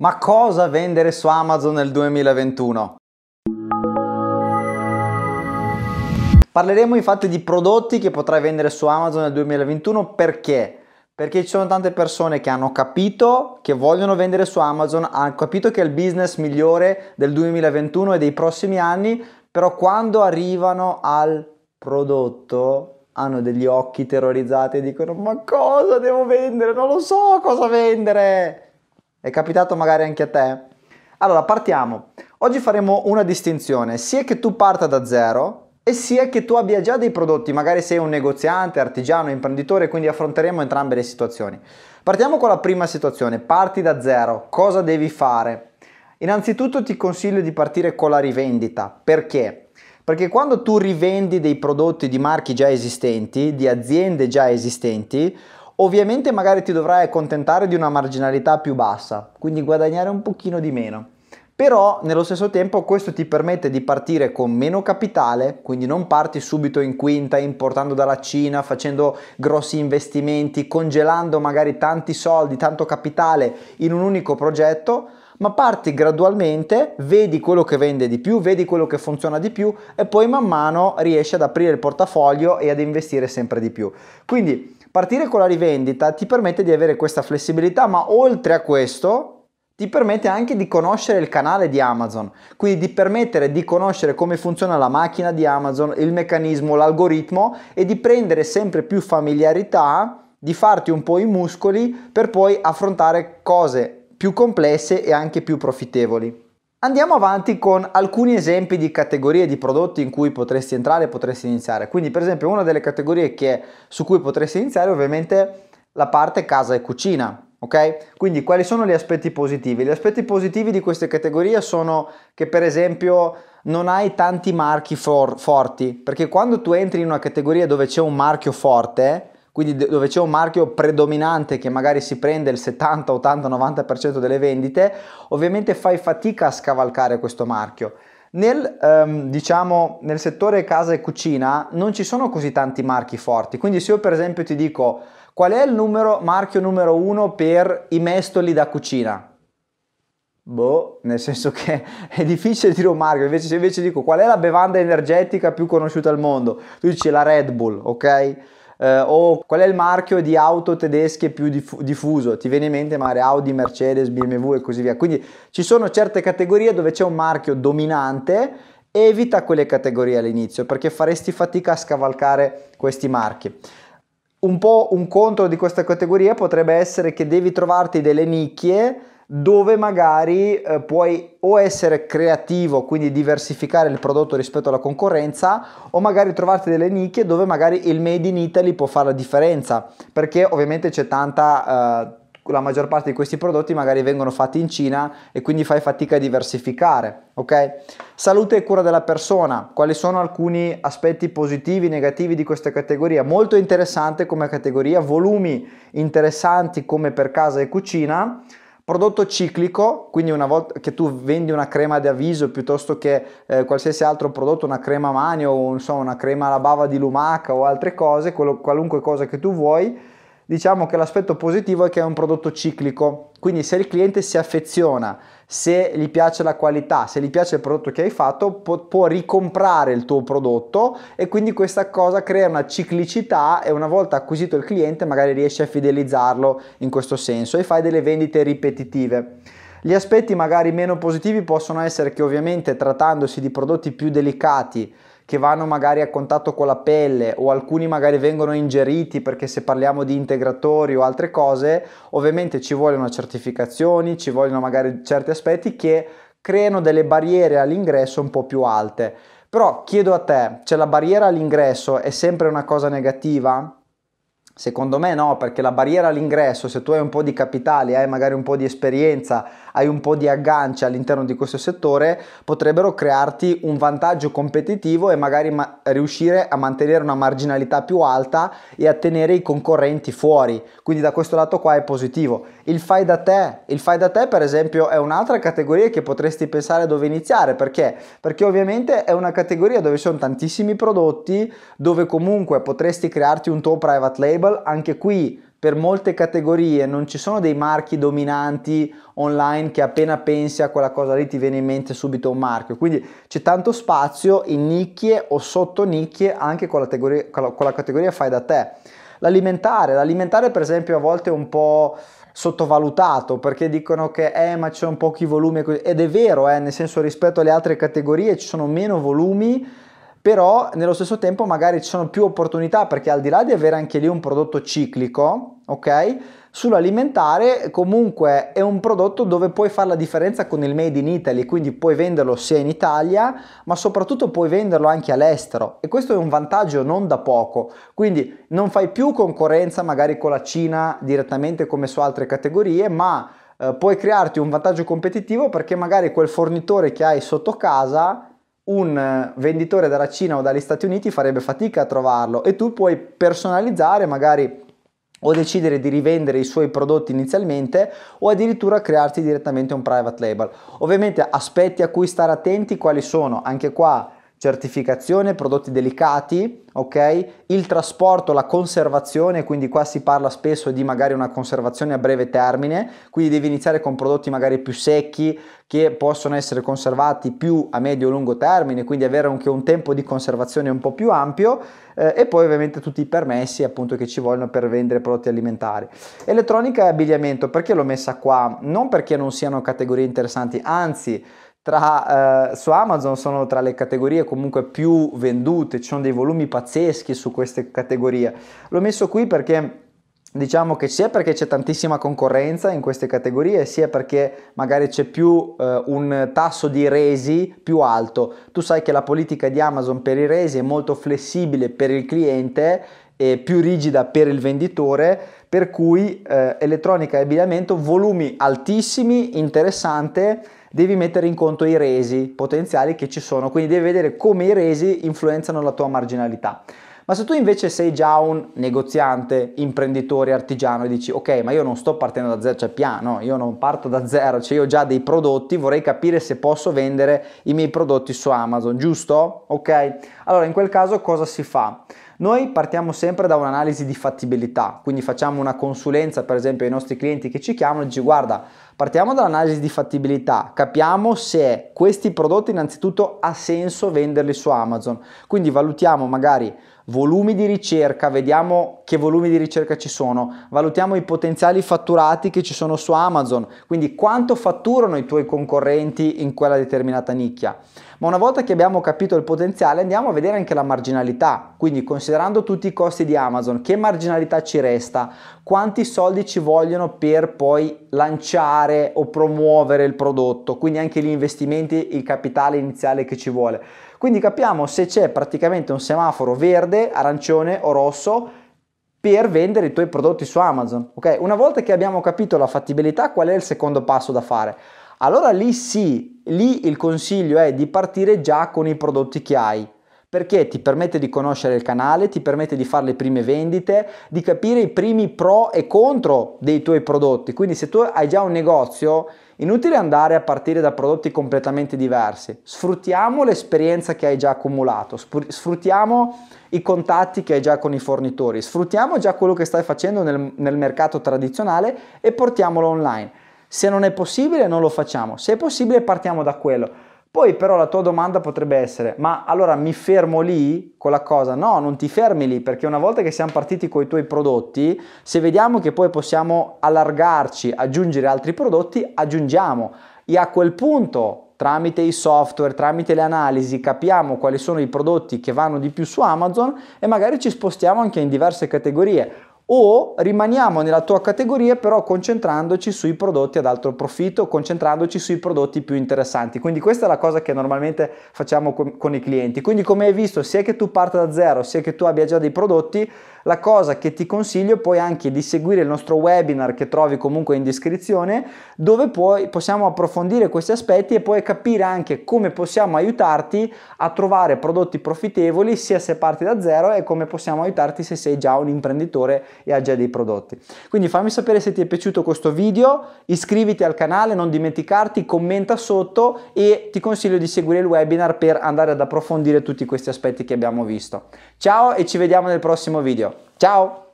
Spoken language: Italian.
Ma cosa vendere su Amazon nel 2021? Parleremo infatti di prodotti che potrai vendere su Amazon nel 2021 perché? Perché ci sono tante persone che hanno capito che vogliono vendere su Amazon, hanno capito che è il business migliore del 2021 e dei prossimi anni, però quando arrivano al prodotto hanno degli occhi terrorizzati e dicono ma cosa devo vendere? Non lo so cosa vendere! È capitato magari anche a te? Allora, partiamo. Oggi faremo una distinzione, sia che tu parta da zero e sia che tu abbia già dei prodotti, magari sei un negoziante, artigiano, imprenditore, quindi affronteremo entrambe le situazioni. Partiamo con la prima situazione, parti da zero, cosa devi fare? Innanzitutto ti consiglio di partire con la rivendita, perché? Perché quando tu rivendi dei prodotti di marchi già esistenti, di aziende già esistenti, Ovviamente magari ti dovrai accontentare di una marginalità più bassa, quindi guadagnare un pochino di meno. Però nello stesso tempo questo ti permette di partire con meno capitale, quindi non parti subito in quinta importando dalla Cina, facendo grossi investimenti, congelando magari tanti soldi, tanto capitale in un unico progetto, ma parti gradualmente, vedi quello che vende di più, vedi quello che funziona di più e poi man mano riesci ad aprire il portafoglio e ad investire sempre di più. Quindi Partire con la rivendita ti permette di avere questa flessibilità, ma oltre a questo ti permette anche di conoscere il canale di Amazon, quindi di permettere di conoscere come funziona la macchina di Amazon, il meccanismo, l'algoritmo e di prendere sempre più familiarità, di farti un po' i muscoli per poi affrontare cose più complesse e anche più profittevoli. Andiamo avanti con alcuni esempi di categorie di prodotti in cui potresti entrare e potresti iniziare. Quindi per esempio una delle categorie che, su cui potresti iniziare è ovviamente la parte casa e cucina. Ok? Quindi quali sono gli aspetti positivi? Gli aspetti positivi di queste categorie sono che per esempio non hai tanti marchi for- forti, perché quando tu entri in una categoria dove c'è un marchio forte, quindi dove c'è un marchio predominante che magari si prende il 70, 80, 90% delle vendite, ovviamente fai fatica a scavalcare questo marchio. Nel, ehm, diciamo, nel settore casa e cucina non ci sono così tanti marchi forti, quindi se io per esempio ti dico qual è il numero, marchio numero uno per i mestoli da cucina, Boh, nel senso che è difficile dire un marchio, invece se invece dico qual è la bevanda energetica più conosciuta al mondo, tu dici la Red Bull, ok? eh, o qual è il marchio di auto tedesche più difu- diffuso, ti viene in mente magari Audi, Mercedes, BMW e così via. Quindi ci sono certe categorie dove c'è un marchio dominante evita quelle categorie all'inizio perché faresti fatica a scavalcare questi marchi. Un po' un contro di questa categoria potrebbe essere che devi trovarti delle nicchie dove magari eh, puoi o essere creativo, quindi diversificare il prodotto rispetto alla concorrenza, o magari trovarti delle nicchie dove magari il made in Italy può fare la differenza, perché ovviamente c'è tanta... Eh, la maggior parte di questi prodotti magari vengono fatti in Cina e quindi fai fatica a diversificare, ok? Salute e cura della persona, quali sono alcuni aspetti positivi e negativi di questa categoria? Molto interessante come categoria, volumi interessanti come per casa e cucina, Prodotto ciclico, quindi una volta che tu vendi una crema di avviso piuttosto che eh, qualsiasi altro prodotto, una crema manio o insomma, una crema alla bava di lumaca o altre cose, quello, qualunque cosa che tu vuoi, diciamo che l'aspetto positivo è che è un prodotto ciclico, quindi se il cliente si affeziona, se gli piace la qualità, se gli piace il prodotto che hai fatto, può, può ricomprare il tuo prodotto e quindi questa cosa crea una ciclicità e una volta acquisito il cliente magari riesci a fidelizzarlo in questo senso e fai delle vendite ripetitive. Gli aspetti magari meno positivi possono essere che ovviamente trattandosi di prodotti più delicati che vanno magari a contatto con la pelle o alcuni magari vengono ingeriti perché se parliamo di integratori o altre cose, ovviamente ci vogliono certificazioni, ci vogliono magari certi aspetti che creano delle barriere all'ingresso un po' più alte. Però chiedo a te, cioè la barriera all'ingresso è sempre una cosa negativa? Secondo me no, perché la barriera all'ingresso, se tu hai un po' di capitali, hai magari un po' di esperienza, hai un po' di aggancio all'interno di questo settore, potrebbero crearti un vantaggio competitivo e magari ma- riuscire a mantenere una marginalità più alta e a tenere i concorrenti fuori. Quindi da questo lato qua è positivo. Il fai da te, il fai da te per esempio è un'altra categoria che potresti pensare dove iniziare, perché? Perché ovviamente è una categoria dove sono tantissimi prodotti, dove comunque potresti crearti un tuo private label, anche qui per molte categorie non ci sono dei marchi dominanti online che appena pensi a quella cosa lì ti viene in mente subito un marchio, quindi c'è tanto spazio in nicchie o sotto nicchie anche con la, categoria, con la categoria fai da te. L'alimentare, l'alimentare per esempio a volte è un po' sottovalutato perché dicono che eh ma ci sono pochi volumi ed è vero eh, nel senso rispetto alle altre categorie ci sono meno volumi però nello stesso tempo magari ci sono più opportunità perché al di là di avere anche lì un prodotto ciclico, ok? Sull'alimentare comunque è un prodotto dove puoi fare la differenza con il made in Italy, quindi puoi venderlo sia in Italia, ma soprattutto puoi venderlo anche all'estero e questo è un vantaggio non da poco. Quindi non fai più concorrenza magari con la Cina direttamente come su altre categorie, ma eh, puoi crearti un vantaggio competitivo perché magari quel fornitore che hai sotto casa un venditore dalla Cina o dagli Stati Uniti farebbe fatica a trovarlo e tu puoi personalizzare magari o decidere di rivendere i suoi prodotti inizialmente o addirittura crearti direttamente un private label. Ovviamente aspetti a cui stare attenti quali sono, anche qua certificazione, prodotti delicati, ok? Il trasporto, la conservazione, quindi qua si parla spesso di magari una conservazione a breve termine, quindi devi iniziare con prodotti magari più secchi che possono essere conservati più a medio e lungo termine, quindi avere anche un tempo di conservazione un po' più ampio eh, e poi ovviamente tutti i permessi appunto che ci vogliono per vendere prodotti alimentari. Elettronica e abbigliamento, perché l'ho messa qua? Non perché non siano categorie interessanti, anzi tra, eh, su Amazon sono tra le categorie comunque più vendute, ci sono dei volumi pazzeschi su queste categorie. L'ho messo qui perché diciamo che sia perché c'è tantissima concorrenza in queste categorie, sia perché magari c'è più eh, un tasso di resi più alto. Tu sai che la politica di Amazon per i resi è molto flessibile per il cliente e più rigida per il venditore, per cui eh, elettronica e abbigliamento volumi altissimi, interessante devi mettere in conto i resi potenziali che ci sono, quindi devi vedere come i resi influenzano la tua marginalità. Ma se tu invece sei già un negoziante, imprenditore, artigiano e dici ok, ma io non sto partendo da zero, cioè piano, io non parto da zero, cioè io ho già dei prodotti, vorrei capire se posso vendere i miei prodotti su Amazon, giusto? Ok? Allora in quel caso cosa si fa? Noi partiamo sempre da un'analisi di fattibilità, quindi facciamo una consulenza per esempio ai nostri clienti che ci chiamano e dici guarda, Partiamo dall'analisi di fattibilità, capiamo se questi prodotti innanzitutto ha senso venderli su Amazon, quindi valutiamo magari volumi di ricerca, vediamo che volumi di ricerca ci sono, valutiamo i potenziali fatturati che ci sono su Amazon, quindi quanto fatturano i tuoi concorrenti in quella determinata nicchia. Ma una volta che abbiamo capito il potenziale andiamo a vedere anche la marginalità, quindi considerando tutti i costi di Amazon, che marginalità ci resta, quanti soldi ci vogliono per poi lanciare fare o promuovere il prodotto, quindi anche gli investimenti, il capitale iniziale che ci vuole. Quindi capiamo se c'è praticamente un semaforo verde, arancione o rosso per vendere i tuoi prodotti su Amazon. Ok, una volta che abbiamo capito la fattibilità, qual è il secondo passo da fare? Allora lì sì, lì il consiglio è di partire già con i prodotti che hai perché ti permette di conoscere il canale, ti permette di fare le prime vendite, di capire i primi pro e contro dei tuoi prodotti. Quindi se tu hai già un negozio, inutile andare a partire da prodotti completamente diversi. Sfruttiamo l'esperienza che hai già accumulato, sfruttiamo i contatti che hai già con i fornitori, sfruttiamo già quello che stai facendo nel, nel mercato tradizionale e portiamolo online. Se non è possibile non lo facciamo, se è possibile partiamo da quello poi però la tua domanda potrebbe essere, ma allora mi fermo lì con la cosa? No, non ti fermi lì, perché una volta che siamo partiti con i tuoi prodotti, se vediamo che poi possiamo allargarci, aggiungere altri prodotti, aggiungiamo. E a quel punto, tramite i software, tramite le analisi, capiamo quali sono i prodotti che vanno di più su Amazon e magari ci spostiamo anche in diverse categorie o rimaniamo nella tua categoria però concentrandoci sui prodotti ad alto profitto, concentrandoci sui prodotti più interessanti. Quindi questa è la cosa che normalmente facciamo con, con i clienti. Quindi come hai visto, sia che tu parta da zero, sia che tu abbia già dei prodotti, la cosa che ti consiglio poi anche di seguire il nostro webinar che trovi comunque in descrizione dove poi possiamo approfondire questi aspetti e poi capire anche come possiamo aiutarti a trovare prodotti profittevoli sia se parti da zero e come possiamo aiutarti se sei già un imprenditore e hai già dei prodotti. Quindi fammi sapere se ti è piaciuto questo video, iscriviti al canale, non dimenticarti, commenta sotto e ti consiglio di seguire il webinar per andare ad approfondire tutti questi aspetti che abbiamo visto. Ciao e ci vediamo nel prossimo video. 加哦。